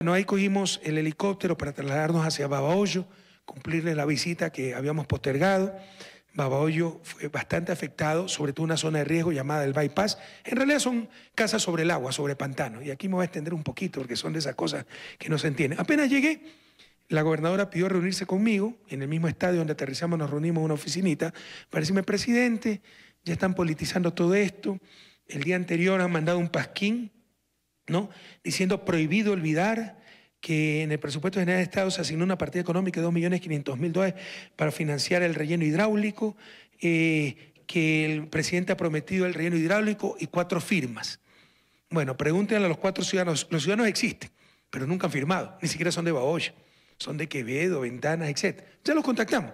No ahí cogimos el helicóptero para trasladarnos hacia Babahoyo, cumplirle la visita que habíamos postergado. Babahoyo fue bastante afectado, sobre todo una zona de riesgo llamada el bypass. En realidad son casas sobre el agua, sobre pantano. Y aquí me voy a extender un poquito porque son de esas cosas que no se entienden. Apenas llegué, la gobernadora pidió reunirse conmigo en el mismo estadio donde aterrizamos, nos reunimos en una oficinita para decirme, presidente, ya están politizando todo esto. El día anterior han mandado un pasquín Diciendo prohibido olvidar que en el presupuesto general de Estado se asignó una partida económica de 2.500.000 dólares para financiar el relleno hidráulico, eh, que el presidente ha prometido el relleno hidráulico y cuatro firmas. Bueno, pregúntenle a los cuatro ciudadanos, los ciudadanos existen, pero nunca han firmado, ni siquiera son de Baoya, son de Quevedo, Ventanas, etc. Ya los contactamos,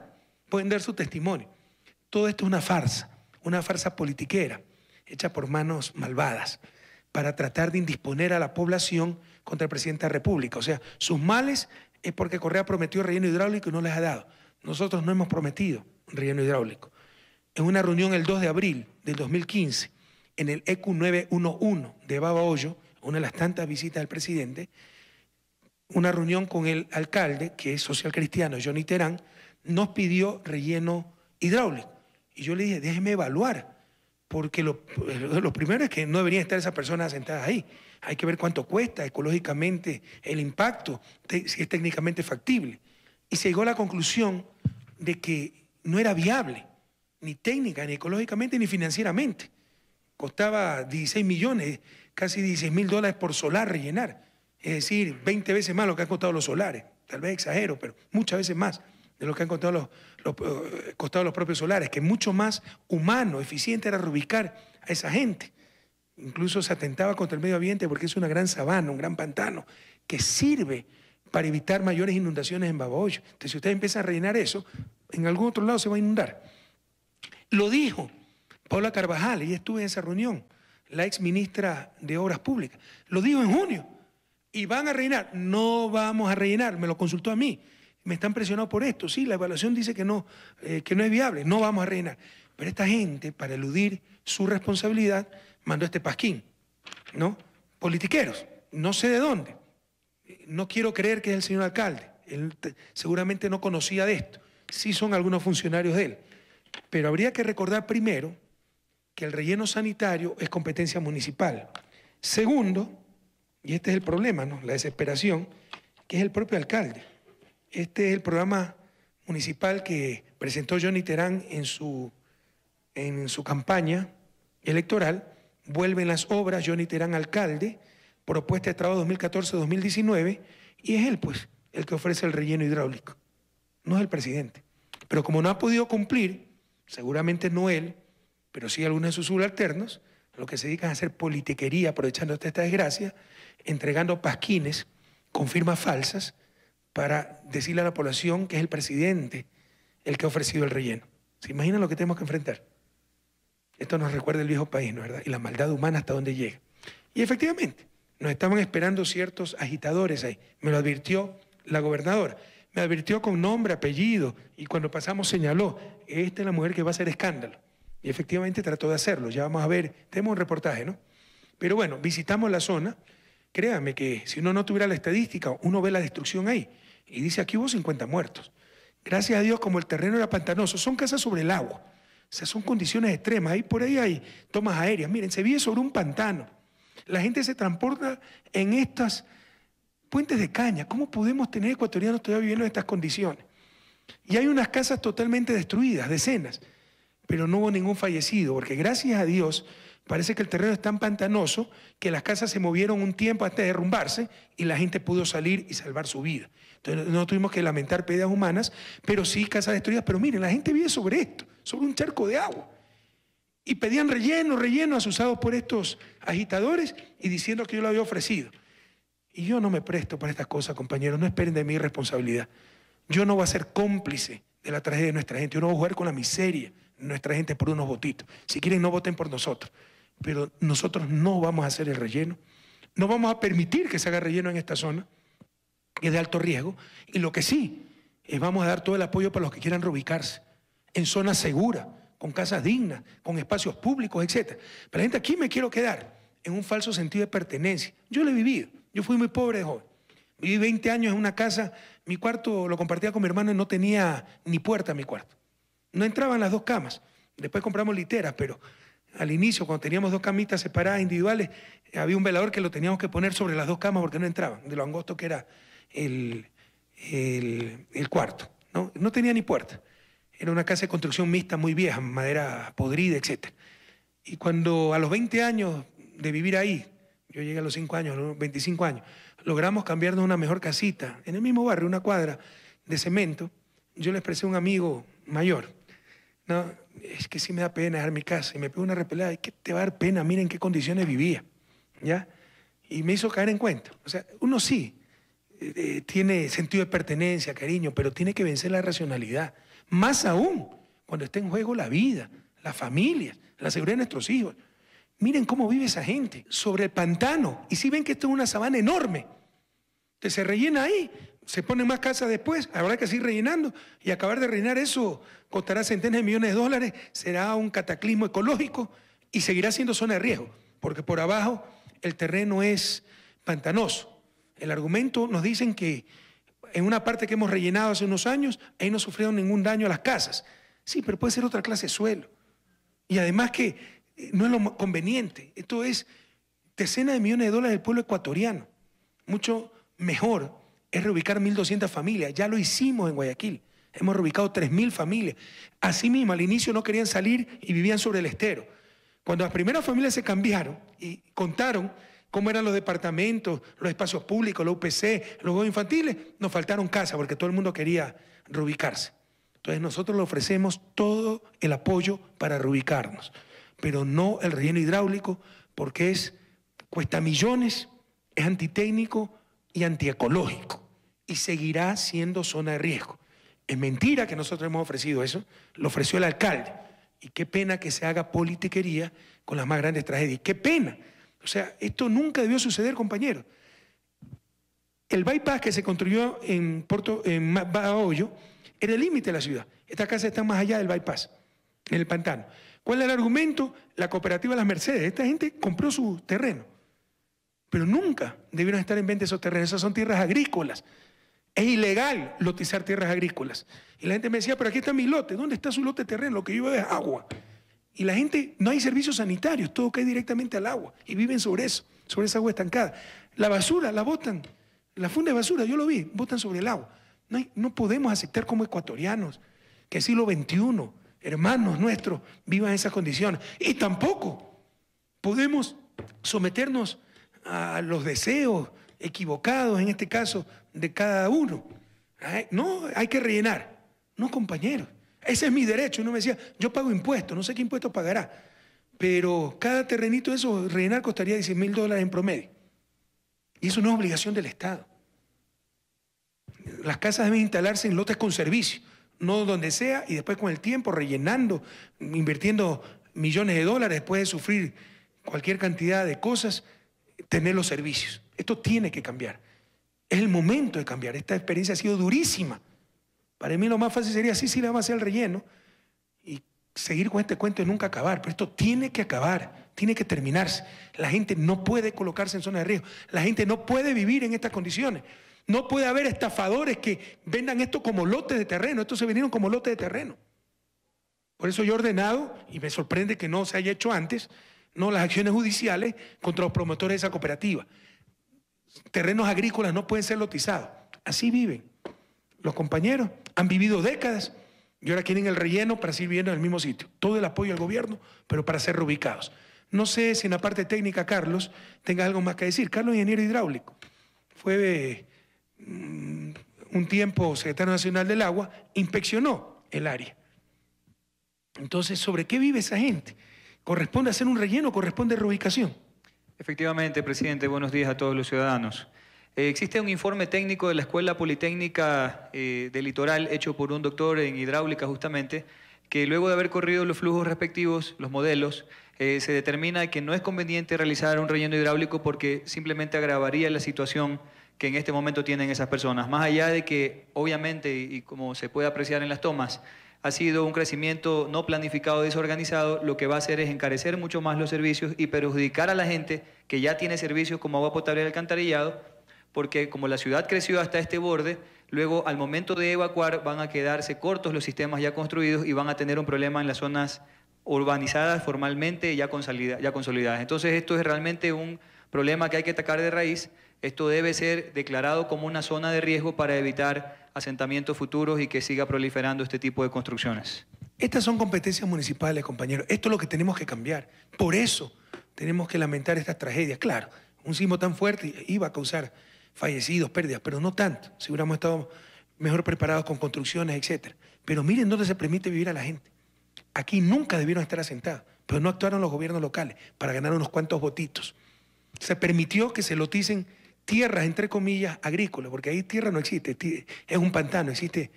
pueden dar su testimonio. Todo esto es una farsa, una farsa politiquera, hecha por manos malvadas para tratar de indisponer a la población contra el presidente de la República. O sea, sus males es porque Correa prometió relleno hidráulico y no les ha dado. Nosotros no hemos prometido relleno hidráulico. En una reunión el 2 de abril del 2015, en el EQ 911 de Babahoyo, una de las tantas visitas del presidente, una reunión con el alcalde, que es social cristiano, Johnny Terán, nos pidió relleno hidráulico. Y yo le dije, déjeme evaluar porque eh, lo, primero es que no deberían estar esas personas sentadas ahí. Hay que ver cuánto cuesta ecológicamente el impacto, si es técnicamente factible. Y se llegó a la conclusión de que no era viable, ni técnica, ni ecológicamente, ni financieramente. Costaba 16 millones, casi 16 mil dólares por solar rellenar. Es decir, 20 veces más lo que han costado los solares. Tal vez exagero, pero muchas veces más de lo que han costado los, los, eh, los propios solares, que mucho más humano, eficiente era reubicar a esa gente. Incluso se atentaba contra el medio ambiente porque es una gran sabana, un gran pantano, que sirve para evitar mayores inundaciones en Babahoyo. Entonces, si ustedes empiezan a rellenar eso, en algún otro lado se va a inundar. Lo dijo Paula Carvajal, ella estuve en esa reunión, la ex ministra de Obras Públicas. Lo dijo en junio. Y van a rellenar. No vamos a rellenar, me lo consultó a mí me están presionando por esto. Sí, la evaluación dice que no, eh, que no es viable, no vamos a reinar. Pero esta gente, para eludir su responsabilidad, mandó este pasquín, ¿no? Politiqueros, no sé de dónde. No quiero creer que es el señor alcalde. Él seguramente no conocía de esto. Sí son algunos funcionarios de él. Pero habría que recordar primero que el relleno sanitario es competencia municipal. Segundo, y este es el problema, ¿no? La desesperación, que es el propio alcalde este es el programa municipal que presentó Johnny Terán en su, en su campaña electoral. Vuelven las obras, Johnny Terán alcalde, propuesta de trabajo 2014-2019, y es él, pues, el que ofrece el relleno hidráulico. No es el presidente. Pero como no ha podido cumplir, seguramente no él, pero sí algunos de sus subalternos, lo que se dedican a hacer politiquería aprovechando esta desgracia, entregando pasquines con firmas falsas para decirle a la población que es el presidente el que ha ofrecido el relleno. ¿Se imaginan lo que tenemos que enfrentar? Esto nos recuerda el viejo país, ¿no verdad? Y la maldad humana hasta dónde llega. Y efectivamente, nos estaban esperando ciertos agitadores ahí. Me lo advirtió la gobernadora. Me advirtió con nombre, apellido, y cuando pasamos señaló, esta es la mujer que va a hacer escándalo. Y efectivamente trató de hacerlo. Ya vamos a ver, tenemos un reportaje, ¿no? Pero bueno, visitamos la zona. Créame que si uno no tuviera la estadística, uno ve la destrucción ahí. Y dice, aquí hubo 50 muertos. Gracias a Dios, como el terreno era pantanoso, son casas sobre el agua. O sea, son condiciones extremas. Ahí por ahí hay tomas aéreas. Miren, se vive sobre un pantano. La gente se transporta en estas puentes de caña. ¿Cómo podemos tener ecuatorianos todavía viviendo en estas condiciones? Y hay unas casas totalmente destruidas, decenas, pero no hubo ningún fallecido, porque gracias a Dios parece que el terreno es tan pantanoso que las casas se movieron un tiempo antes de derrumbarse y la gente pudo salir y salvar su vida no tuvimos que lamentar pérdidas humanas, pero sí casas destruidas. Pero miren, la gente vive sobre esto, sobre un charco de agua. Y pedían relleno, relleno, asusados por estos agitadores y diciendo que yo lo había ofrecido. Y yo no me presto para estas cosas, compañeros. No esperen de mi responsabilidad. Yo no voy a ser cómplice de la tragedia de nuestra gente. Yo no voy a jugar con la miseria de nuestra gente por unos votitos. Si quieren, no voten por nosotros. Pero nosotros no vamos a hacer el relleno. No vamos a permitir que se haga relleno en esta zona que es de alto riesgo, y lo que sí, es eh, vamos a dar todo el apoyo para los que quieran reubicarse en zonas seguras, con casas dignas, con espacios públicos, etc. Pero la gente aquí me quiero quedar en un falso sentido de pertenencia. Yo lo he vivido, yo fui muy pobre de joven. Viví 20 años en una casa, mi cuarto lo compartía con mi hermano y no tenía ni puerta a mi cuarto. No entraban las dos camas. Después compramos literas, pero al inicio, cuando teníamos dos camitas separadas individuales, había un velador que lo teníamos que poner sobre las dos camas porque no entraban, de lo angosto que era el, cuarto. ¿no? tenía ni puerta. Era una casa de construcción mixta muy vieja, madera podrida, etc. Y cuando a los 20 años de vivir ahí, yo llegué a los 5 años, a 25 años, logramos cambiarnos una mejor casita, en el mismo barrio, una cuadra de cemento, yo le expresé a un amigo mayor, no, es que sí me da pena dejar mi casa, y me pegó una repelada, y que te va a dar pena, mira en qué condiciones vivía, ¿ya? Y me hizo caer en cuenta. O sea, uno sí, eh, tiene sentido de pertenencia, cariño, pero tiene que vencer la racionalidad. Más aún cuando está en juego la vida, la familia, la seguridad de nuestros hijos. Miren cómo vive esa gente sobre el pantano. Y si ven que esto es una sabana enorme, que se rellena ahí, se ponen más casas después, habrá que seguir rellenando. Y acabar de rellenar eso costará centenas de millones de dólares, será un cataclismo ecológico y seguirá siendo zona de riesgo, porque por abajo el terreno es pantanoso. El argumento nos dicen que en una parte que hemos rellenado hace unos años, ahí no sufrieron ningún daño a las casas. Sí, pero puede ser otra clase de suelo. Y además que eh, no es lo conveniente. Esto es decenas de millones de dólares del pueblo ecuatoriano. Mucho mejor es reubicar 1.200 familias. Ya lo hicimos en Guayaquil. Hemos reubicado 3.000 familias. Asimismo, al inicio no querían salir y vivían sobre el estero. Cuando las primeras familias se cambiaron y contaron cómo eran los departamentos, los espacios públicos, los UPC, los juegos infantiles, nos faltaron casas porque todo el mundo quería reubicarse. Entonces nosotros le ofrecemos todo el apoyo para reubicarnos, pero no el relleno hidráulico porque es cuesta millones, es antitécnico y antiecológico y seguirá siendo zona de riesgo. Es mentira que nosotros hemos ofrecido eso, lo ofreció el alcalde. Y qué pena que se haga politiquería con las más grandes tragedias. qué pena o sea, esto nunca debió suceder, compañero. El bypass que se construyó en Puerto en era el límite de la ciudad. Estas casas están más allá del bypass, en el pantano. ¿Cuál era el argumento? La cooperativa Las Mercedes. Esta gente compró su terreno. Pero nunca debieron estar en venta esos terrenos. Esas son tierras agrícolas. Es ilegal lotizar tierras agrícolas. Y la gente me decía, pero aquí está mi lote. ¿Dónde está su lote de terreno? Lo que yo veo es agua. Y la gente, no hay servicios sanitarios, todo cae directamente al agua y viven sobre eso, sobre esa agua estancada. La basura la botan, la funda de basura, yo lo vi, botan sobre el agua. No, no podemos aceptar como ecuatorianos que el siglo XXI, hermanos nuestros, vivan en esas condiciones. Y tampoco podemos someternos a los deseos equivocados, en este caso, de cada uno. No, hay que rellenar. No, compañeros. Ese es mi derecho. Uno me decía, yo pago impuestos, no sé qué impuestos pagará. Pero cada terrenito de eso, rellenar costaría 10 mil dólares en promedio. Y eso no es obligación del Estado. Las casas deben instalarse en lotes con servicio, no donde sea, y después con el tiempo rellenando, invirtiendo millones de dólares, después de sufrir cualquier cantidad de cosas, tener los servicios. Esto tiene que cambiar. Es el momento de cambiar. Esta experiencia ha sido durísima. Para mí lo más fácil sería, sí, sí, le vamos a hacer el relleno y seguir con este cuento y nunca acabar. Pero esto tiene que acabar, tiene que terminarse. La gente no puede colocarse en zona de riesgo. La gente no puede vivir en estas condiciones. No puede haber estafadores que vendan esto como lotes de terreno. Esto se vendieron como lotes de terreno. Por eso yo he ordenado, y me sorprende que no se haya hecho antes, no las acciones judiciales contra los promotores de esa cooperativa. Terrenos agrícolas no pueden ser lotizados. Así viven los compañeros han vivido décadas y ahora quieren el relleno para seguir viviendo en el mismo sitio. Todo el apoyo al gobierno, pero para ser reubicados. No sé si en la parte técnica Carlos tenga algo más que decir. Carlos, ingeniero hidráulico, fue mm, un tiempo secretario nacional del agua, inspeccionó el área. Entonces, ¿sobre qué vive esa gente? ¿Corresponde hacer un relleno o corresponde reubicación? Efectivamente, presidente, buenos días a todos los ciudadanos. Eh, existe un informe técnico de la Escuela Politécnica eh, de Litoral hecho por un doctor en hidráulica justamente, que luego de haber corrido los flujos respectivos, los modelos, eh, se determina que no es conveniente realizar un relleno hidráulico porque simplemente agravaría la situación que en este momento tienen esas personas. Más allá de que, obviamente, y como se puede apreciar en las tomas, ha sido un crecimiento no planificado, desorganizado, lo que va a hacer es encarecer mucho más los servicios y perjudicar a la gente que ya tiene servicios como agua potable y alcantarillado porque como la ciudad creció hasta este borde, luego al momento de evacuar van a quedarse cortos los sistemas ya construidos y van a tener un problema en las zonas urbanizadas formalmente ya, ya consolidadas. Entonces esto es realmente un problema que hay que atacar de raíz. Esto debe ser declarado como una zona de riesgo para evitar asentamientos futuros y que siga proliferando este tipo de construcciones. Estas son competencias municipales, compañeros. Esto es lo que tenemos que cambiar. Por eso tenemos que lamentar estas tragedias. Claro, un sismo tan fuerte iba a causar fallecidos, pérdidas, pero no tanto. Si hubiéramos estado mejor preparados con construcciones, etc. Pero miren dónde se permite vivir a la gente. Aquí nunca debieron estar asentados, pero no actuaron los gobiernos locales para ganar unos cuantos votitos. Se permitió que se loticen tierras, entre comillas, agrícolas, porque ahí tierra no existe, es un pantano, existe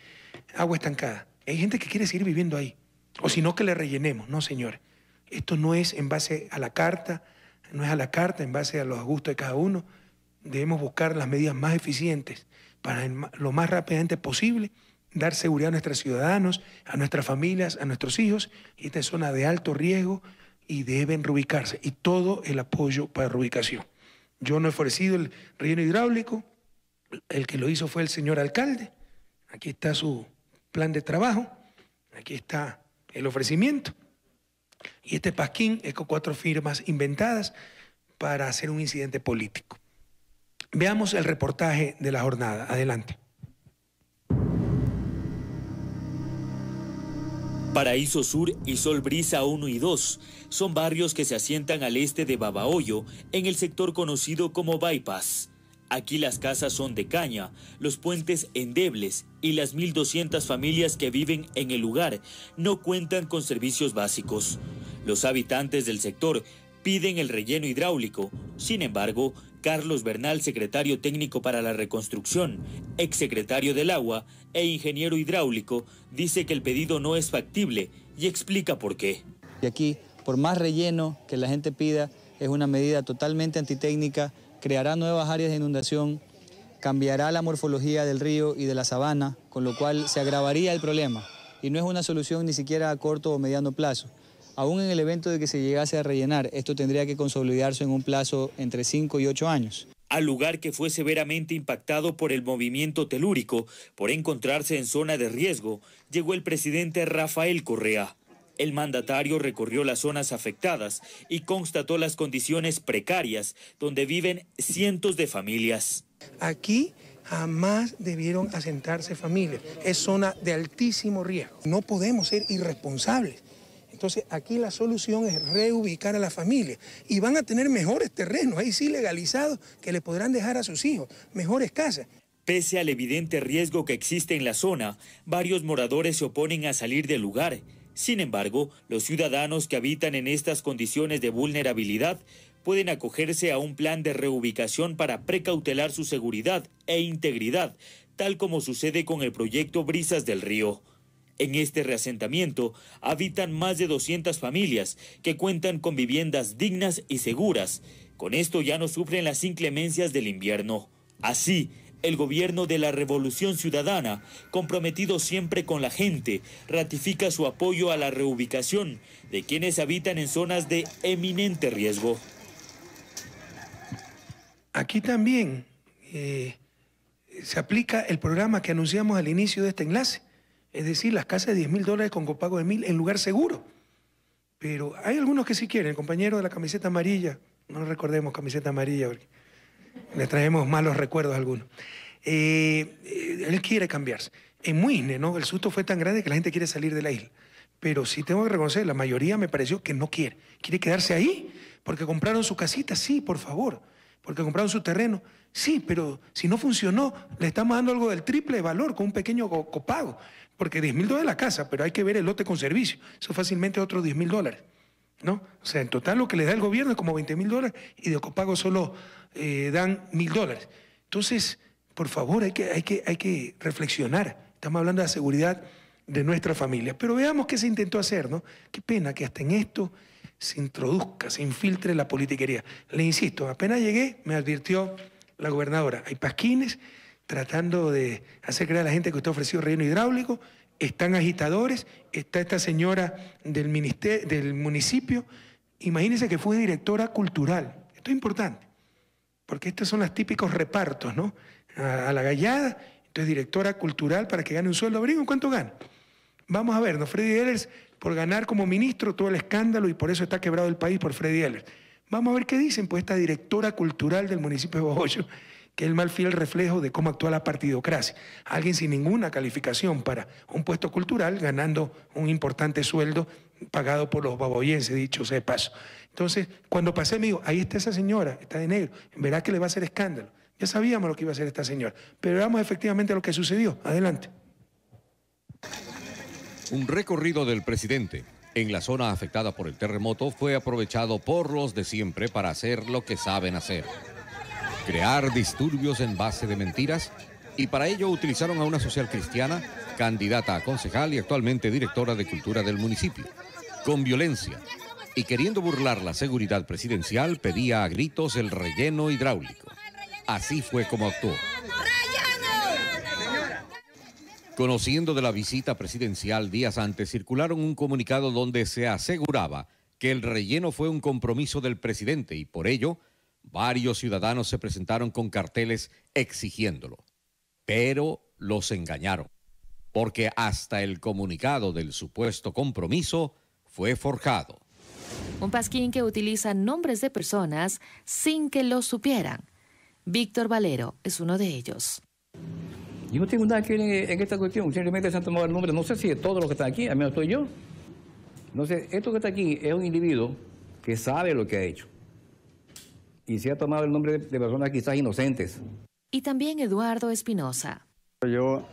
agua estancada. Hay gente que quiere seguir viviendo ahí, o si no, que le rellenemos. No, señores, esto no es en base a la carta, no es a la carta, en base a los gustos de cada uno, debemos buscar las medidas más eficientes para lo más rápidamente posible dar seguridad a nuestros ciudadanos, a nuestras familias, a nuestros hijos. Esta es zona de alto riesgo y deben reubicarse y todo el apoyo para reubicación. Yo no he ofrecido el relleno hidráulico, el que lo hizo fue el señor alcalde. Aquí está su plan de trabajo, aquí está el ofrecimiento. Y este pasquín es con cuatro firmas inventadas para hacer un incidente político. Veamos el reportaje de la jornada. Adelante. Paraíso Sur y Sol Brisa 1 y 2 son barrios que se asientan al este de Babahoyo, en el sector conocido como Bypass. Aquí las casas son de caña, los puentes endebles y las 1.200 familias que viven en el lugar no cuentan con servicios básicos. Los habitantes del sector piden el relleno hidráulico, sin embargo, Carlos Bernal, secretario técnico para la reconstrucción, exsecretario del agua e ingeniero hidráulico, dice que el pedido no es factible y explica por qué. Y aquí, por más relleno que la gente pida, es una medida totalmente antitécnica, creará nuevas áreas de inundación, cambiará la morfología del río y de la sabana, con lo cual se agravaría el problema. Y no es una solución ni siquiera a corto o mediano plazo. Aún en el evento de que se llegase a rellenar, esto tendría que consolidarse en un plazo entre 5 y 8 años al lugar que fue severamente impactado por el movimiento telúrico por encontrarse en zona de riesgo, llegó el presidente Rafael Correa. El mandatario recorrió las zonas afectadas y constató las condiciones precarias donde viven cientos de familias. Aquí jamás debieron asentarse familias. Es zona de altísimo riesgo. No podemos ser irresponsables entonces, aquí la solución es reubicar a la familia y van a tener mejores terrenos, ahí sí legalizados, que le podrán dejar a sus hijos, mejores casas. Pese al evidente riesgo que existe en la zona, varios moradores se oponen a salir del lugar. Sin embargo, los ciudadanos que habitan en estas condiciones de vulnerabilidad pueden acogerse a un plan de reubicación para precautelar su seguridad e integridad, tal como sucede con el proyecto Brisas del Río. En este reasentamiento habitan más de 200 familias que cuentan con viviendas dignas y seguras. Con esto ya no sufren las inclemencias del invierno. Así, el gobierno de la Revolución Ciudadana, comprometido siempre con la gente, ratifica su apoyo a la reubicación de quienes habitan en zonas de eminente riesgo. Aquí también eh, se aplica el programa que anunciamos al inicio de este enlace es decir, las casas de 10 mil dólares con copago de mil en lugar seguro. Pero hay algunos que sí quieren. El compañero de la camiseta amarilla, no recordemos camiseta amarilla, porque le traemos malos recuerdos a algunos. Eh, eh, él quiere cambiarse. En Muisne, ¿no? El susto fue tan grande que la gente quiere salir de la isla. Pero sí tengo que reconocer, la mayoría me pareció que no quiere. Quiere quedarse ahí, porque compraron su casita, sí, por favor porque compraron su terreno. Sí, pero si no funcionó, le estamos dando algo del triple de valor con un pequeño copago, porque 10 mil dólares la casa, pero hay que ver el lote con servicio. Eso fácilmente otros 10 mil dólares. ¿No? O sea, en total lo que le da el gobierno es como 20 mil dólares y de copago solo eh, dan mil dólares. Entonces, por favor, hay que, hay, que, hay que reflexionar. Estamos hablando de la seguridad de nuestra familia. Pero veamos qué se intentó hacer, ¿no? Qué pena que hasta en esto se introduzca, se infiltre la politiquería. Le insisto, apenas llegué, me advirtió la gobernadora, hay pasquines tratando de hacer creer a la gente que usted ofrecido relleno hidráulico, están agitadores, está esta señora del, del municipio, imagínense que fue directora cultural, esto es importante, porque estos son los típicos repartos, ¿no? A, la gallada, entonces directora cultural para que gane un sueldo, abrigo, ¿cuánto gana? Vamos a ver, ¿no? Freddy Ehlers por ganar como ministro todo el escándalo y por eso está quebrado el país por Freddy Heller. Vamos a ver qué dicen, pues esta directora cultural del municipio de Baboyo, que es el mal fiel reflejo de cómo actúa la partidocracia. Alguien sin ninguna calificación para un puesto cultural ganando un importante sueldo pagado por los baboyenses, dicho sea de paso. Entonces, cuando pasé, me dijo, ahí está esa señora, está de negro, verá que le va a hacer escándalo. Ya sabíamos lo que iba a hacer esta señora, pero veamos efectivamente lo que sucedió. Adelante. Un recorrido del presidente en la zona afectada por el terremoto fue aprovechado por los de siempre para hacer lo que saben hacer. Crear disturbios en base de mentiras y para ello utilizaron a una social cristiana, candidata a concejal y actualmente directora de cultura del municipio. Con violencia y queriendo burlar la seguridad presidencial pedía a gritos el relleno hidráulico. Así fue como actuó. Conociendo de la visita presidencial días antes, circularon un comunicado donde se aseguraba que el relleno fue un compromiso del presidente y por ello varios ciudadanos se presentaron con carteles exigiéndolo. Pero los engañaron, porque hasta el comunicado del supuesto compromiso fue forjado. Un pasquín que utiliza nombres de personas sin que lo supieran. Víctor Valero es uno de ellos. Yo no tengo nada que ver en, esta cuestión, simplemente se han tomado el nombre, no sé si de todos los que están aquí, al menos estoy yo. No sé, esto que está aquí es un individuo que sabe lo que ha hecho. Y se ha tomado el nombre de, personas quizás inocentes. Y también Eduardo Espinosa. Yo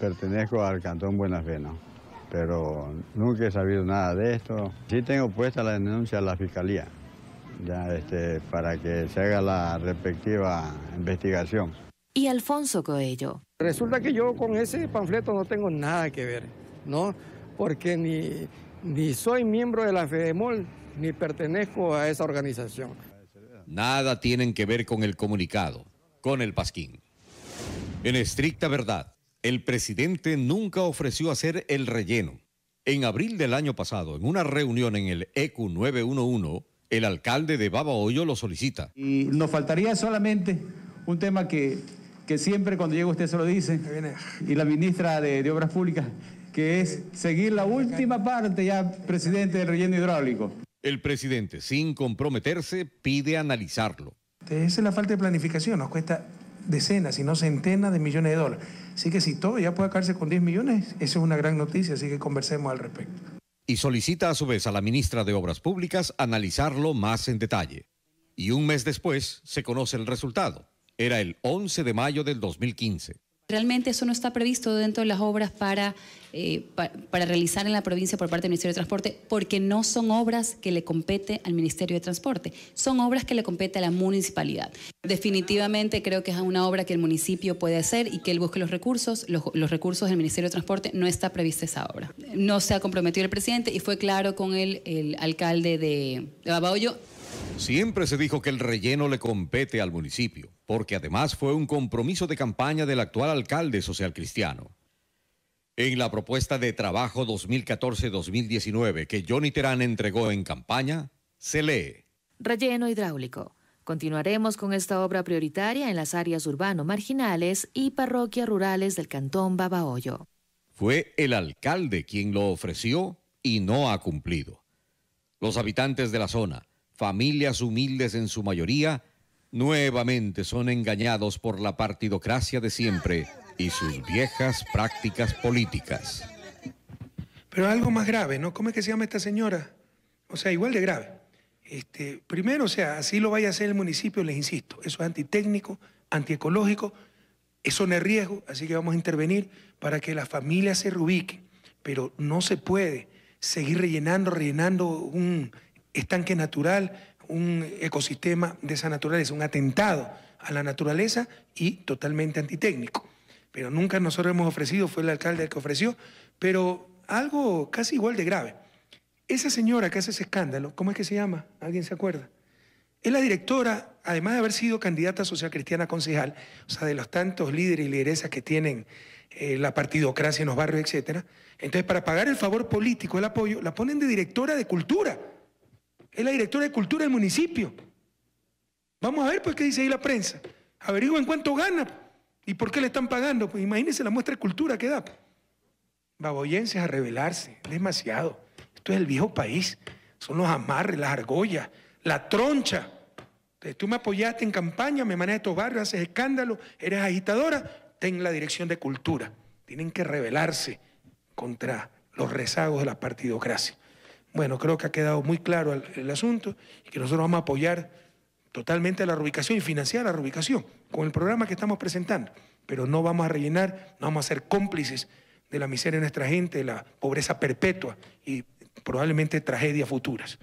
pertenezco al Cantón Buenas Venas, pero nunca he sabido nada de esto. Sí tengo puesta la denuncia a la Fiscalía, ya este, para que se haga la respectiva investigación. Y Alfonso Coello. Resulta que yo con ese panfleto no tengo nada que ver, ¿no? Porque ni, ni soy miembro de la FEDEMOL ni pertenezco a esa organización. Nada tienen que ver con el comunicado, con el pasquín. En estricta verdad, el presidente nunca ofreció hacer el relleno. En abril del año pasado, en una reunión en el EQ 911, el alcalde de Babahoyo lo solicita. Y nos faltaría solamente un tema que que siempre cuando llega usted se lo dice, y la ministra de, Obras Públicas, que es seguir la última parte ya, presidente, del relleno hidráulico. El presidente, sin comprometerse, pide analizarlo. Esa es la falta de planificación, nos cuesta decenas, si no centenas de millones de dólares. Así que si todo ya puede acabarse con 10 millones, eso es una gran noticia, así que conversemos al respecto. Y solicita a su vez a la ministra de Obras Públicas analizarlo más en detalle. Y un mes después se conoce el resultado era el 11 de mayo del 2015. Realmente eso no está previsto dentro de las obras para, eh, para realizar en la provincia por parte del Ministerio de Transporte, porque no son obras que le compete al Ministerio de Transporte, son obras que le compete a la municipalidad. Definitivamente creo que es una obra que el municipio puede hacer y que él busque los recursos, los, recursos del Ministerio de Transporte, no está prevista esa obra. No se ha comprometido el presidente y fue claro con el, el alcalde de, de Siempre se dijo que el relleno le compete al municipio, porque además fue un compromiso de campaña del actual alcalde social cristiano. En la propuesta de trabajo 2014-2019 que Johnny Terán entregó en campaña, se lee. Relleno hidráulico. Continuaremos con esta obra prioritaria en las áreas urbano-marginales y parroquias rurales del Cantón Babahoyo. Fue el alcalde quien lo ofreció y no ha cumplido. Los habitantes de la zona, familias humildes en su mayoría, nuevamente son engañados por la partidocracia de siempre y sus viejas prácticas políticas. Pero algo más grave, ¿no? ¿Cómo es que se llama esta señora? O sea, igual de grave. Este, primero, o sea, así lo vaya a hacer el municipio, les insisto, eso es antitécnico, antiecológico, eso no es riesgo, así que vamos a intervenir para que la familia se reubique. Pero no se puede seguir rellenando, rellenando un estanque natural, un ecosistema de esa naturaleza, un atentado a la naturaleza y totalmente antitécnico. Pero nunca nosotros hemos ofrecido, fue el alcalde el que ofreció, pero algo casi igual de grave. Esa señora que hace ese escándalo, ¿cómo es que se llama? ¿Alguien se acuerda? Es la directora, además de haber sido candidata social cristiana concejal, o sea, de los tantos líderes y lideresas que tienen eh, la partidocracia en los barrios, etc. Entonces, para pagar el favor político, el apoyo, la ponen de directora de cultura es la directora de cultura del municipio. Vamos a ver pues qué dice ahí la prensa. en cuánto gana y por qué le están pagando. Pues imagínense la muestra de cultura que da. Baboyenses a rebelarse, demasiado. Esto es el viejo país. Son los amarres, las argollas, la troncha. Entonces, tú me apoyaste en campaña, me manejas estos barrios, haces escándalo, eres agitadora, ten la dirección de cultura. Tienen que rebelarse contra los rezagos de la partidocracia. Bueno, creo que ha quedado muy claro el, asunto y que nosotros vamos a apoyar totalmente la reubicación y financiar la reubicación con el programa que estamos presentando, pero no vamos a rellenar, no vamos a ser cómplices de la miseria de nuestra gente, de la pobreza perpetua y probablemente tragedias futuras.